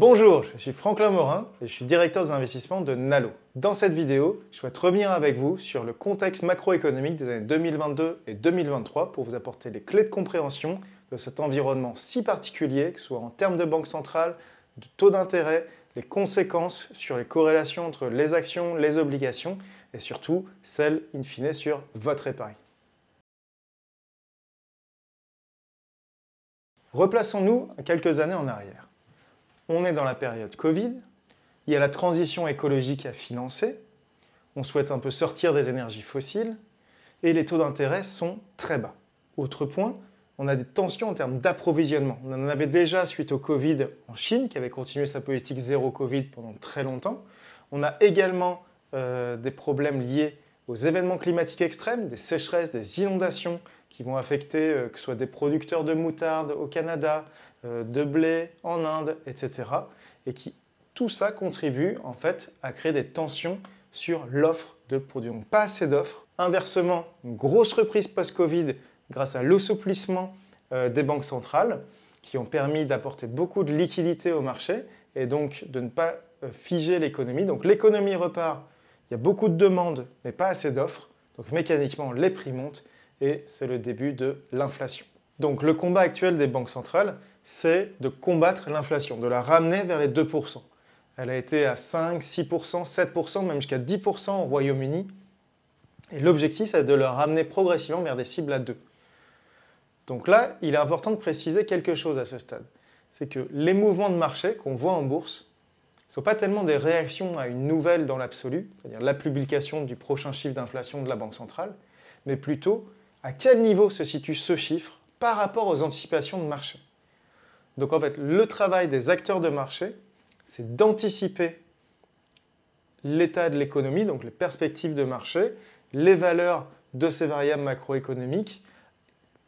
Bonjour, je suis Franklin Morin et je suis directeur des investissements de Nalo. Dans cette vidéo, je souhaite revenir avec vous sur le contexte macroéconomique des années 2022 et 2023 pour vous apporter les clés de compréhension de cet environnement si particulier, que ce soit en termes de banque centrale, de taux d'intérêt, les conséquences sur les corrélations entre les actions, les obligations et surtout celles in fine sur votre épargne. Replaçons-nous quelques années en arrière. On est dans la période Covid, il y a la transition écologique à financer, on souhaite un peu sortir des énergies fossiles, et les taux d'intérêt sont très bas. Autre point, on a des tensions en termes d'approvisionnement. On en avait déjà suite au Covid en Chine, qui avait continué sa politique zéro Covid pendant très longtemps. On a également euh, des problèmes liés aux événements climatiques extrêmes, des sécheresses, des inondations qui vont affecter euh, que ce soit des producteurs de moutarde au Canada, euh, de blé en Inde, etc. Et qui tout ça contribue en fait à créer des tensions sur l'offre de produits. Donc pas assez d'offres. Inversement, une grosse reprise post-Covid grâce à l'assouplissement euh, des banques centrales qui ont permis d'apporter beaucoup de liquidités au marché et donc de ne pas figer l'économie. Donc l'économie repart il y a beaucoup de demandes, mais pas assez d'offres. Donc mécaniquement, les prix montent et c'est le début de l'inflation. Donc le combat actuel des banques centrales, c'est de combattre l'inflation, de la ramener vers les 2%. Elle a été à 5, 6%, 7%, même jusqu'à 10% au Royaume-Uni. Et l'objectif, c'est de la ramener progressivement vers des cibles à 2. Donc là, il est important de préciser quelque chose à ce stade. C'est que les mouvements de marché qu'on voit en bourse ne sont pas tellement des réactions à une nouvelle dans l'absolu, c'est-à-dire la publication du prochain chiffre d'inflation de la Banque centrale, mais plutôt à quel niveau se situe ce chiffre par rapport aux anticipations de marché. Donc en fait, le travail des acteurs de marché, c'est d'anticiper l'état de l'économie, donc les perspectives de marché, les valeurs de ces variables macroéconomiques.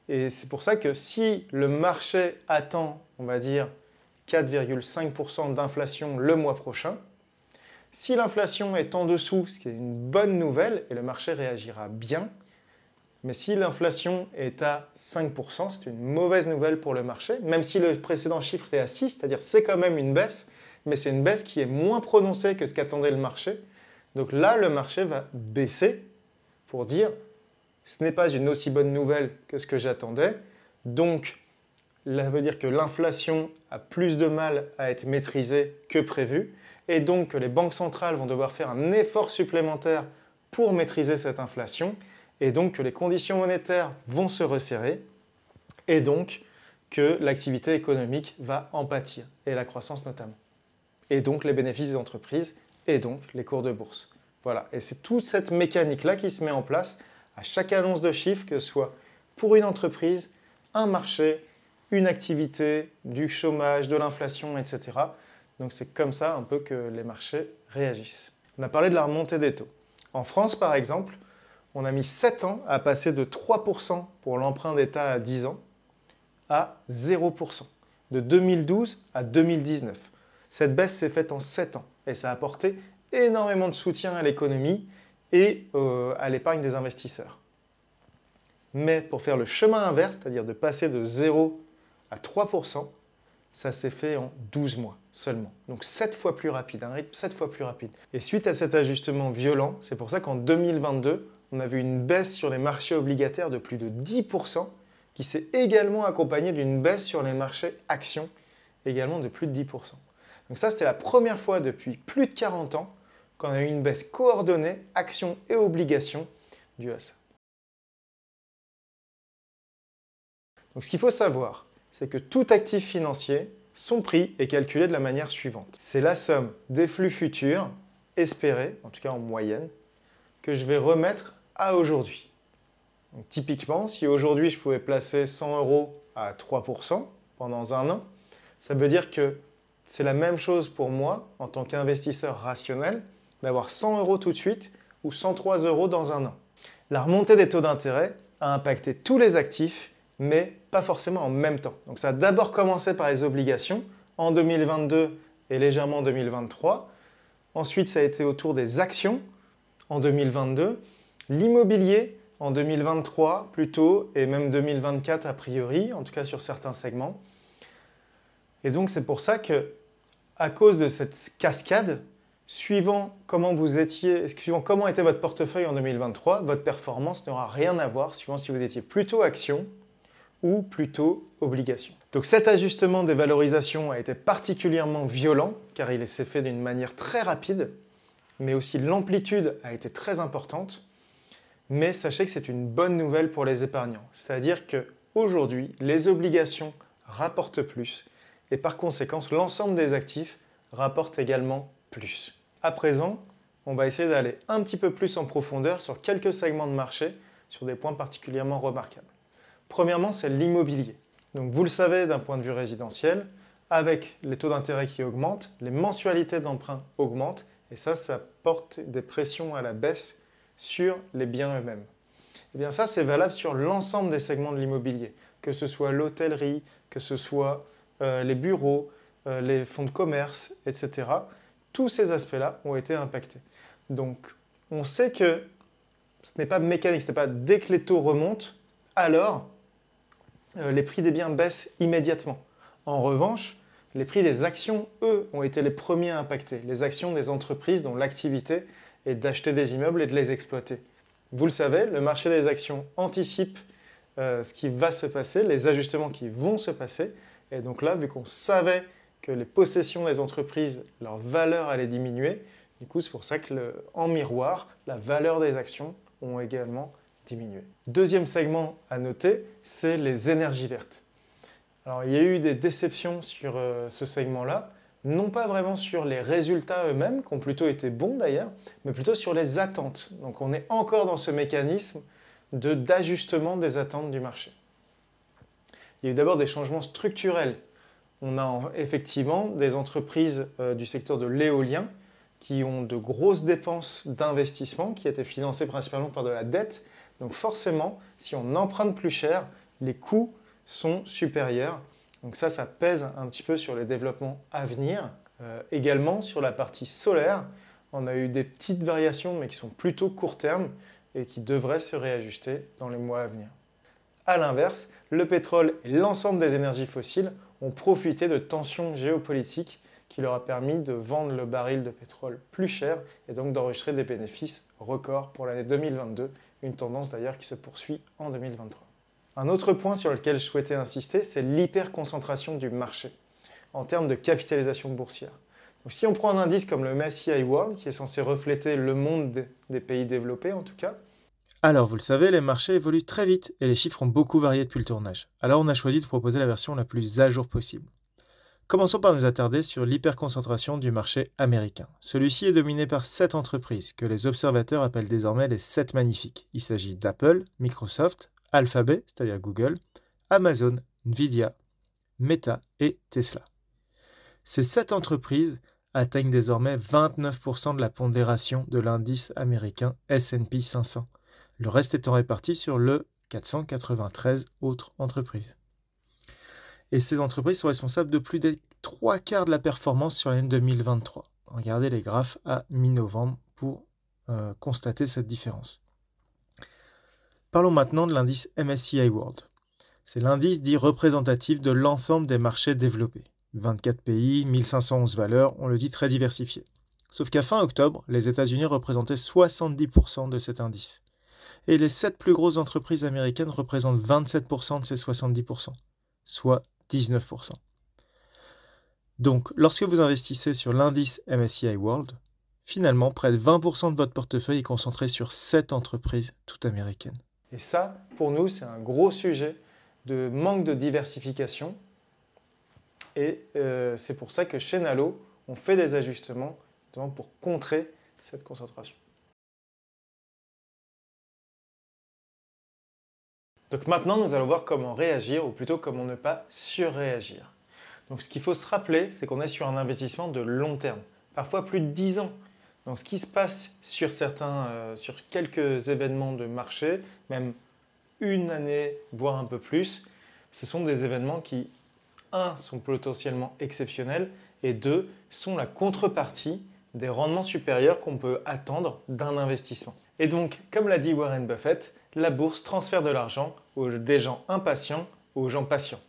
Et c'est pour ça que si le marché attend, on va dire, 4,5% d'inflation le mois prochain. Si l'inflation est en dessous, ce qui est une bonne nouvelle, et le marché réagira bien, mais si l'inflation est à 5%, c'est une mauvaise nouvelle pour le marché, même si le précédent chiffre était à 6, c'est-à-dire c'est quand même une baisse, mais c'est une baisse qui est moins prononcée que ce qu'attendait le marché. Donc là, le marché va baisser pour dire ce n'est pas une aussi bonne nouvelle que ce que j'attendais, donc ça veut dire que l'inflation a plus de mal à être maîtrisée que prévu, et donc que les banques centrales vont devoir faire un effort supplémentaire pour maîtriser cette inflation, et donc que les conditions monétaires vont se resserrer, et donc que l'activité économique va en pâtir, et la croissance notamment. Et donc les bénéfices des entreprises, et donc les cours de bourse. Voilà, et c'est toute cette mécanique-là qui se met en place à chaque annonce de chiffres, que ce soit pour une entreprise, un marché, une activité, du chômage, de l'inflation, etc. Donc c'est comme ça un peu que les marchés réagissent. On a parlé de la remontée des taux. En France, par exemple, on a mis 7 ans à passer de 3% pour l'emprunt d'État à 10 ans à 0%, de 2012 à 2019. Cette baisse s'est faite en 7 ans et ça a apporté énormément de soutien à l'économie et euh, à l'épargne des investisseurs. Mais pour faire le chemin inverse, c'est-à-dire de passer de 0 à 3%, ça s'est fait en 12 mois seulement. Donc 7 fois plus rapide, un rythme 7 fois plus rapide. Et suite à cet ajustement violent, c'est pour ça qu'en 2022, on a vu une baisse sur les marchés obligataires de plus de 10%, qui s'est également accompagnée d'une baisse sur les marchés actions, également de plus de 10%. Donc ça, c'était la première fois depuis plus de 40 ans qu'on a eu une baisse coordonnée, actions et obligations, du à Donc ce qu'il faut savoir, c'est que tout actif financier, son prix est calculé de la manière suivante. C'est la somme des flux futurs, espérés, en tout cas en moyenne, que je vais remettre à aujourd'hui. typiquement, si aujourd'hui je pouvais placer 100 euros à 3% pendant un an, ça veut dire que c'est la même chose pour moi, en tant qu'investisseur rationnel, d'avoir 100 euros tout de suite ou 103 euros dans un an. La remontée des taux d'intérêt a impacté tous les actifs mais pas forcément en même temps. Donc ça a d'abord commencé par les obligations en 2022 et légèrement en 2023. Ensuite, ça a été autour des actions en 2022, l'immobilier en 2023 plutôt, et même 2024 a priori, en tout cas sur certains segments. Et donc c'est pour ça que, à cause de cette cascade, suivant comment vous étiez, suivant comment était votre portefeuille en 2023, votre performance n'aura rien à voir suivant si vous étiez plutôt action ou plutôt obligations. Donc cet ajustement des valorisations a été particulièrement violent car il s'est fait d'une manière très rapide, mais aussi l'amplitude a été très importante. Mais sachez que c'est une bonne nouvelle pour les épargnants, c'est-à-dire que aujourd'hui, les obligations rapportent plus et par conséquent, l'ensemble des actifs rapporte également plus. À présent, on va essayer d'aller un petit peu plus en profondeur sur quelques segments de marché, sur des points particulièrement remarquables. Premièrement, c'est l'immobilier. Donc vous le savez d'un point de vue résidentiel, avec les taux d'intérêt qui augmentent, les mensualités d'emprunt augmentent et ça, ça porte des pressions à la baisse sur les biens eux-mêmes. Et eh bien ça, c'est valable sur l'ensemble des segments de l'immobilier, que ce soit l'hôtellerie, que ce soit euh, les bureaux, euh, les fonds de commerce, etc. Tous ces aspects-là ont été impactés. Donc on sait que ce n'est pas mécanique, ce n'est pas dès que les taux remontent, alors euh, les prix des biens baissent immédiatement. En revanche, les prix des actions, eux, ont été les premiers impactés, les actions des entreprises dont l'activité est d'acheter des immeubles et de les exploiter. Vous le savez, le marché des actions anticipe euh, ce qui va se passer, les ajustements qui vont se passer. Et donc là, vu qu'on savait que les possessions des entreprises, leur valeur allait diminuer, du coup, c'est pour ça que, en miroir, la valeur des actions ont également Deuxième segment à noter, c'est les énergies vertes. Alors il y a eu des déceptions sur euh, ce segment-là, non pas vraiment sur les résultats eux-mêmes, qui ont plutôt été bons d'ailleurs, mais plutôt sur les attentes. Donc on est encore dans ce mécanisme d'ajustement des attentes du marché. Il y a eu d'abord des changements structurels. On a effectivement des entreprises euh, du secteur de l'éolien qui ont de grosses dépenses d'investissement qui étaient financées principalement par de la dette donc forcément, si on emprunte plus cher, les coûts sont supérieurs. Donc ça, ça pèse un petit peu sur les développements à venir. Euh, également sur la partie solaire, on a eu des petites variations mais qui sont plutôt court terme et qui devraient se réajuster dans les mois à venir. A l'inverse, le pétrole et l'ensemble des énergies fossiles ont profité de tensions géopolitiques qui leur a permis de vendre le baril de pétrole plus cher et donc d'enregistrer des bénéfices records pour l'année 2022, une tendance d'ailleurs qui se poursuit en 2023. Un autre point sur lequel je souhaitais insister, c'est l'hyperconcentration du marché en termes de capitalisation boursière. Donc, si on prend un indice comme le MSCI World, qui est censé refléter le monde des pays développés en tout cas, alors, vous le savez, les marchés évoluent très vite et les chiffres ont beaucoup varié depuis le tournage. Alors, on a choisi de proposer la version la plus à jour possible. Commençons par nous attarder sur l'hyperconcentration du marché américain. Celui-ci est dominé par sept entreprises que les observateurs appellent désormais les sept magnifiques. Il s'agit d'Apple, Microsoft, Alphabet, c'est-à-dire Google, Amazon, Nvidia, Meta et Tesla. Ces sept entreprises atteignent désormais 29% de la pondération de l'indice américain SP 500, le reste étant réparti sur le 493 autres entreprises et ces entreprises sont responsables de plus des trois quarts de la performance sur l'année 2023. Regardez les graphes à mi-novembre pour euh, constater cette différence. Parlons maintenant de l'indice MSCI World. C'est l'indice dit représentatif de l'ensemble des marchés développés. 24 pays, 1511 valeurs, on le dit très diversifié. Sauf qu'à fin octobre, les États-Unis représentaient 70% de cet indice. Et les 7 plus grosses entreprises américaines représentent 27% de ces 70%, soit 19%. Donc, lorsque vous investissez sur l'indice MSCI World, finalement, près de 20% de votre portefeuille est concentré sur 7 entreprises toutes américaines. Et ça, pour nous, c'est un gros sujet de manque de diversification. Et euh, c'est pour ça que chez Nalo, on fait des ajustements pour contrer cette concentration. Donc maintenant, nous allons voir comment réagir, ou plutôt comment ne pas surréagir. Donc ce qu'il faut se rappeler, c'est qu'on est sur un investissement de long terme, parfois plus de 10 ans. Donc ce qui se passe sur certains, euh, sur quelques événements de marché, même une année, voire un peu plus, ce sont des événements qui, un, sont potentiellement exceptionnels, et deux, sont la contrepartie des rendements supérieurs qu'on peut attendre d'un investissement. Et donc, comme l'a dit Warren Buffett, la bourse transfère de l'argent aux des gens impatients aux gens patients.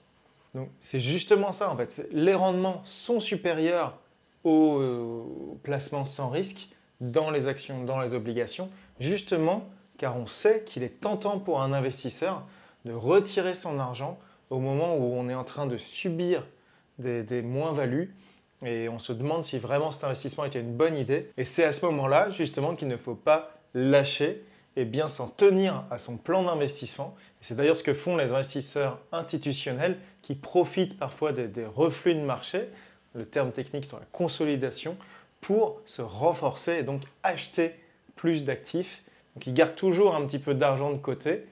Donc c'est justement ça en fait. Les rendements sont supérieurs aux euh, placements sans risque dans les actions, dans les obligations, justement car on sait qu'il est tentant pour un investisseur de retirer son argent au moment où on est en train de subir des, des moins-values et on se demande si vraiment cet investissement était une bonne idée. Et c'est à ce moment-là justement qu'il ne faut pas lâcher et bien s'en tenir à son plan d'investissement. C'est d'ailleurs ce que font les investisseurs institutionnels qui profitent parfois des, reflux de marché, le terme technique sur la consolidation, pour se renforcer et donc acheter plus d'actifs. Donc ils gardent toujours un petit peu d'argent de côté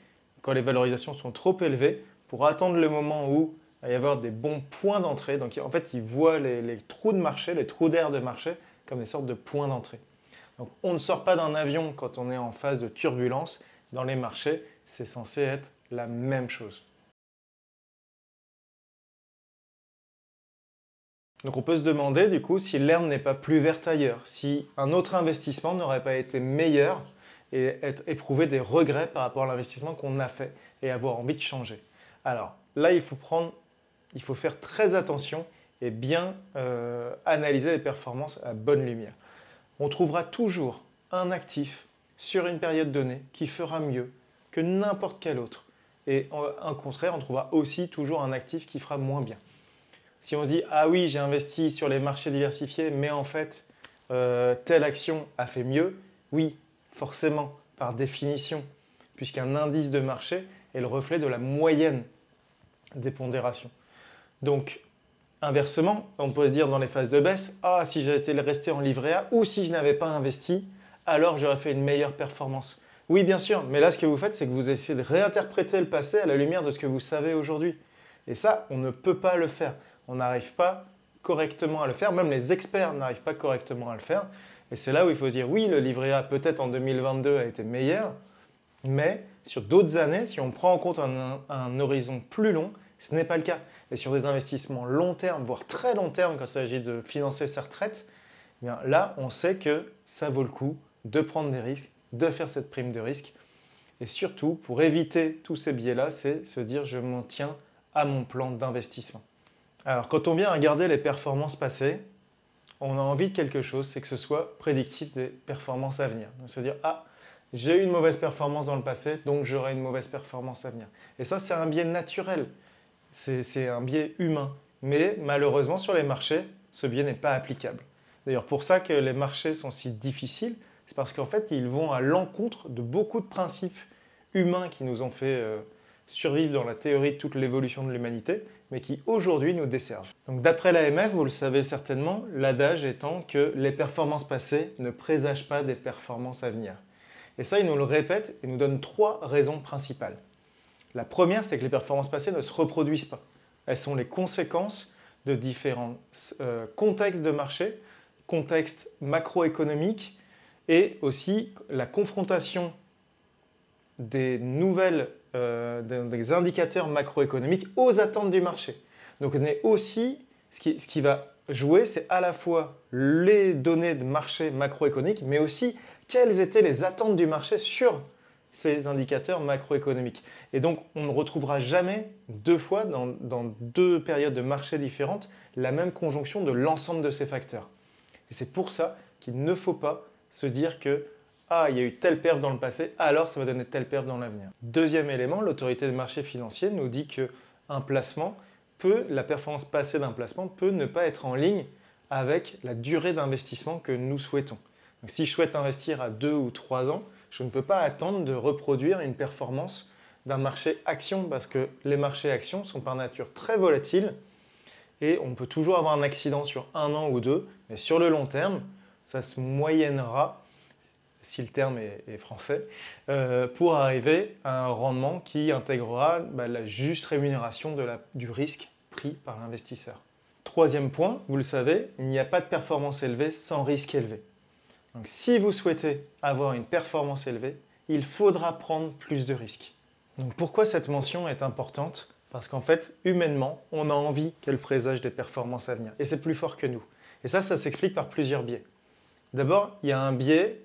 quand les valorisations sont trop élevées pour attendre le moment où il va y avoir des bons points d'entrée. Donc en fait, ils voient les trous de marché, les trous d'air de marché comme des sortes de points d'entrée. Donc on ne sort pas d'un avion quand on est en phase de turbulence. Dans les marchés, c'est censé être la même chose. Donc on peut se demander du coup si l'air n'est pas plus verte ailleurs, si un autre investissement n'aurait pas été meilleur et être éprouver des regrets par rapport à l'investissement qu'on a fait et avoir envie de changer. Alors là, il faut prendre, il faut faire très attention et bien euh, analyser les performances à bonne lumière on trouvera toujours un actif sur une période donnée qui fera mieux que n'importe quel autre. Et en euh, contraire, on trouvera aussi toujours un actif qui fera moins bien. Si on se dit ah oui, j'ai investi sur les marchés diversifiés, mais en fait euh, telle action a fait mieux, oui, forcément, par définition, puisqu'un indice de marché est le reflet de la moyenne des pondérations. Donc Inversement, on peut se dire dans les phases de baisse, ah si j'étais resté en livret A ou si je n'avais pas investi, alors j'aurais fait une meilleure performance. Oui, bien sûr, mais là ce que vous faites, c'est que vous essayez de réinterpréter le passé à la lumière de ce que vous savez aujourd'hui. Et ça, on ne peut pas le faire. On n'arrive pas correctement à le faire, même les experts n'arrivent pas correctement à le faire. Et c'est là où il faut dire, oui, le livret A peut-être en 2022 a été meilleur, mais sur d'autres années, si on prend en compte un horizon plus long, ce n'est pas le cas. Et sur des investissements long terme, voire très long terme, quand il s'agit de financer sa retraite, eh bien là, on sait que ça vaut le coup de prendre des risques, de faire cette prime de risque. Et surtout, pour éviter tous ces biais-là, c'est se dire je m'en tiens à mon plan d'investissement. Alors, quand on vient à regarder les performances passées, on a envie de quelque chose, c'est que ce soit prédictif des performances à venir. Donc, se dire ah, j'ai eu une mauvaise performance dans le passé, donc j'aurai une mauvaise performance à venir. Et ça, c'est un biais naturel. C'est un biais humain. Mais malheureusement, sur les marchés, ce biais n'est pas applicable. D'ailleurs, pour ça que les marchés sont si difficiles, c'est parce qu'en fait, ils vont à l'encontre de beaucoup de principes humains qui nous ont fait euh, survivre dans la théorie de toute l'évolution de l'humanité, mais qui aujourd'hui nous desservent. Donc d'après l'AMF, vous le savez certainement, l'adage étant que les performances passées ne présagent pas des performances à venir. Et ça, ils nous le répètent et nous donnent trois raisons principales. La première, c'est que les performances passées ne se reproduisent pas. Elles sont les conséquences de différents euh, contextes de marché, contextes macroéconomiques et aussi la confrontation des nouvelles, euh, des indicateurs macroéconomiques aux attentes du marché. Donc on est aussi, ce qui, ce qui va jouer, c'est à la fois les données de marché macroéconomiques, mais aussi quelles étaient les attentes du marché sur ces indicateurs macroéconomiques. Et donc, on ne retrouvera jamais deux fois, dans, deux périodes de marché différentes, la même conjonction de l'ensemble de ces facteurs. Et c'est pour ça qu'il ne faut pas se dire que ah, il y a eu telle perte dans le passé, alors ça va donner telle perte dans l'avenir. Deuxième élément, l'autorité des marchés financiers nous dit que placement peut, la performance passée d'un placement peut ne pas être en ligne avec la durée d'investissement que nous souhaitons. Donc si je souhaite investir à deux ou trois ans, je ne peux pas attendre de reproduire une performance d'un marché action parce que les marchés actions sont par nature très volatiles et on peut toujours avoir un accident sur un an ou deux, mais sur le long terme, ça se moyennera, si le terme est, français, euh, pour arriver à un rendement qui intégrera bah, la juste rémunération du risque pris par l'investisseur. Troisième point, vous le savez, il n'y a pas de performance élevée sans risque élevé. Donc si vous souhaitez avoir une performance élevée, il faudra prendre plus de risques. Donc pourquoi cette mention est importante Parce qu'en fait, humainement, on a envie qu'elle présage des performances à venir. Et c'est plus fort que nous. Et ça, ça s'explique par plusieurs biais. D'abord, il y a un biais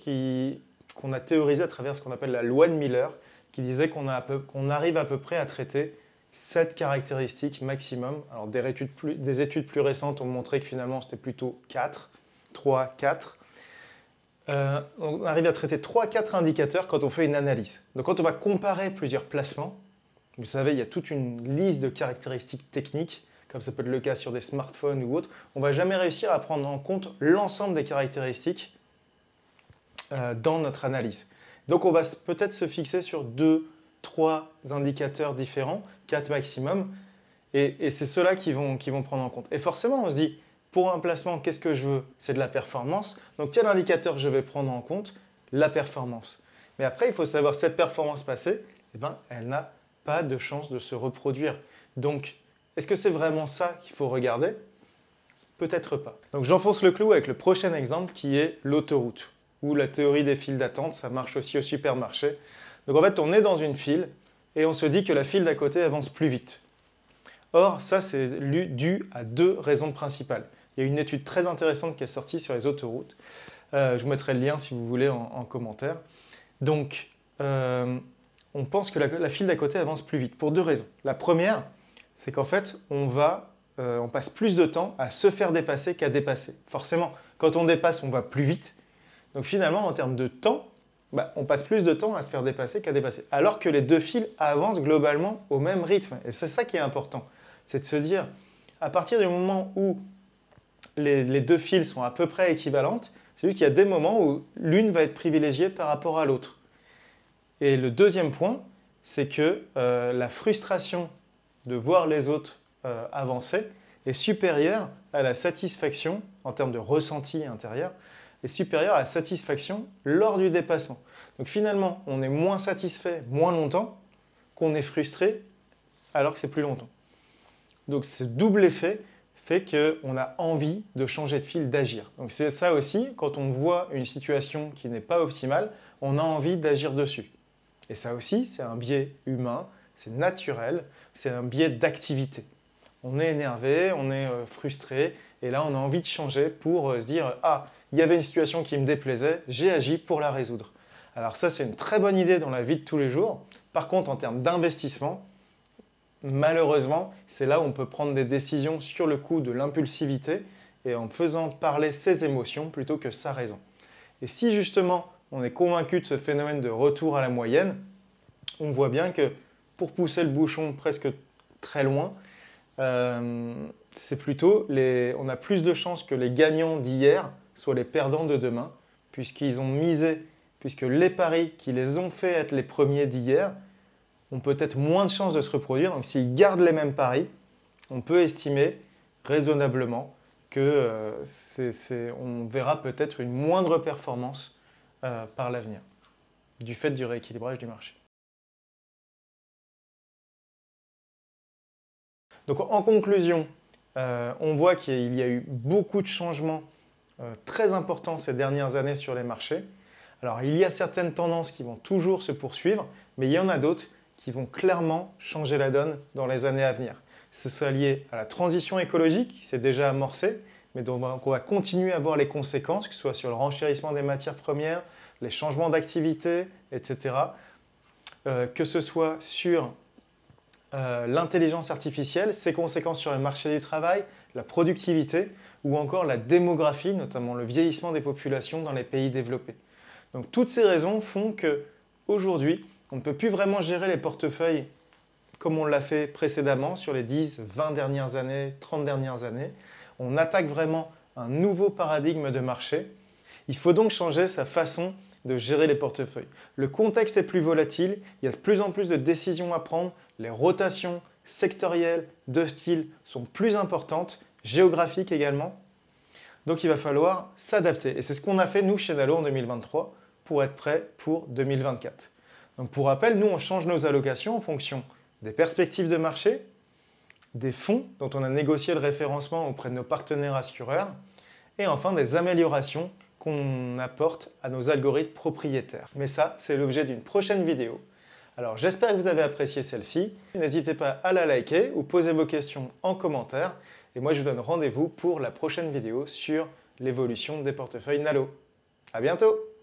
qu'on a théorisé à travers ce qu'on appelle la loi de Miller, qui disait qu'on arrive à peu près à traiter sept caractéristiques maximum. Alors des études plus récentes ont montré que finalement c'était plutôt 4, 3, 4. Euh, on arrive à traiter 3-4 indicateurs quand on fait une analyse. Donc quand on va comparer plusieurs placements, vous savez, il y a toute une liste de caractéristiques techniques, comme ça peut être le cas sur des smartphones ou autres. On ne va jamais réussir à prendre en compte l'ensemble des caractéristiques euh, dans notre analyse. Donc on va peut-être se fixer sur 2, 3 indicateurs différents, 4 maximum, et, c'est ceux-là qui qui vont prendre en compte. Et forcément, on se dit, pour un placement, qu'est-ce que je veux C'est de la performance. Donc quel indicateur je vais prendre en compte La performance. Mais après, il faut savoir cette performance passée, eh ben, elle n'a pas de chance de se reproduire. Donc, est-ce que c'est vraiment ça qu'il faut regarder Peut-être pas. Donc j'enfonce le clou avec le prochain exemple qui est l'autoroute ou la théorie des files d'attente, ça marche aussi au supermarché. Donc en fait, on est dans une file et on se dit que la file d'à côté avance plus vite. Or, ça c'est dû à deux raisons principales. Il y a une étude très intéressante qui est sortie sur les autoroutes. Euh, je vous mettrai le lien si vous voulez en, commentaire. Donc, euh, on pense que la, file d'à côté avance plus vite pour deux raisons. La première, c'est qu'en fait, on va, euh, on passe plus de temps à se faire dépasser qu'à dépasser. Forcément, quand on dépasse, on va plus vite. Donc finalement, en termes de temps, bah, on passe plus de temps à se faire dépasser qu'à dépasser. Alors que les deux files avancent globalement au même rythme. Et c'est ça qui est important. C'est de se dire, à partir du moment où les, deux files sont à peu près équivalentes, c'est juste qu'il y a des moments où l'une va être privilégiée par rapport à l'autre. Et le deuxième point, c'est que euh, la frustration de voir les autres euh, avancer est supérieure à la satisfaction, en termes de ressenti intérieur, est supérieure à la satisfaction lors du dépassement. Donc finalement, on est moins satisfait moins longtemps qu'on est frustré alors que c'est plus longtemps. Donc ce double effet fait qu'on a envie de changer de fil, d'agir. Donc c'est ça aussi, quand on voit une situation qui n'est pas optimale, on a envie d'agir dessus. Et ça aussi, c'est un biais humain, c'est naturel, c'est un biais d'activité. On est énervé, on est euh, frustré, et là on a envie de changer pour euh, se dire, ah, il y avait une situation qui me déplaisait, j'ai agi pour la résoudre. Alors ça, c'est une très bonne idée dans la vie de tous les jours. Par contre, en termes d'investissement, malheureusement, c'est là où on peut prendre des décisions sur le coup de l'impulsivité et en faisant parler ses émotions plutôt que sa raison. Et si justement on est convaincu de ce phénomène de retour à la moyenne, on voit bien que pour pousser le bouchon presque très loin, euh, c'est plutôt on a plus de chances que les gagnants d'hier soient les perdants de demain, puisqu'ils ont misé, puisque les paris qui les ont fait être les premiers d'hier, ont peut-être moins de chances de se reproduire. Donc s'ils gardent les mêmes paris, on peut estimer raisonnablement que euh, on verra peut-être une moindre performance euh, par l'avenir du fait du rééquilibrage du marché. Donc en conclusion, euh, on voit qu'il y a eu beaucoup de changements très importants ces dernières années sur les marchés. Alors il y a certaines tendances qui vont toujours se poursuivre, mais il y en a d'autres qui vont clairement changer la donne dans les années à venir. Ce soit lié à la transition écologique, qui s'est déjà amorcée, mais dont on va continuer à voir les conséquences, que ce soit sur le renchérissement des matières premières, les changements d'activité, etc. Euh, que ce soit sur euh, l'intelligence artificielle, ses conséquences sur le marché du travail, la productivité ou encore la démographie, notamment le vieillissement des populations dans les pays développés. Donc toutes ces raisons font que aujourd'hui, on ne peut plus vraiment gérer les portefeuilles comme on l'a fait précédemment sur les 10, 20 dernières années, 30 dernières années. On attaque vraiment un nouveau paradigme de marché. Il faut donc changer sa façon de gérer les portefeuilles. Le contexte est plus volatile, il y a de plus en plus de décisions à prendre, les rotations sectorielles de style sont plus importantes, géographiques également. Donc il va falloir s'adapter. Et c'est ce qu'on a fait nous chez Nalo en 2023 pour être prêt pour 2024 pour rappel, nous, on change nos allocations en fonction des perspectives de marché, des fonds dont on a négocié le référencement auprès de nos partenaires assureurs, et enfin des améliorations qu'on apporte à nos algorithmes propriétaires. Mais ça, c'est l'objet d'une prochaine vidéo. Alors j'espère que vous avez apprécié celle-ci. N'hésitez pas à la liker ou poser vos questions en commentaire. Et moi, je vous donne rendez-vous pour la prochaine vidéo sur l'évolution des portefeuilles Nalo. À bientôt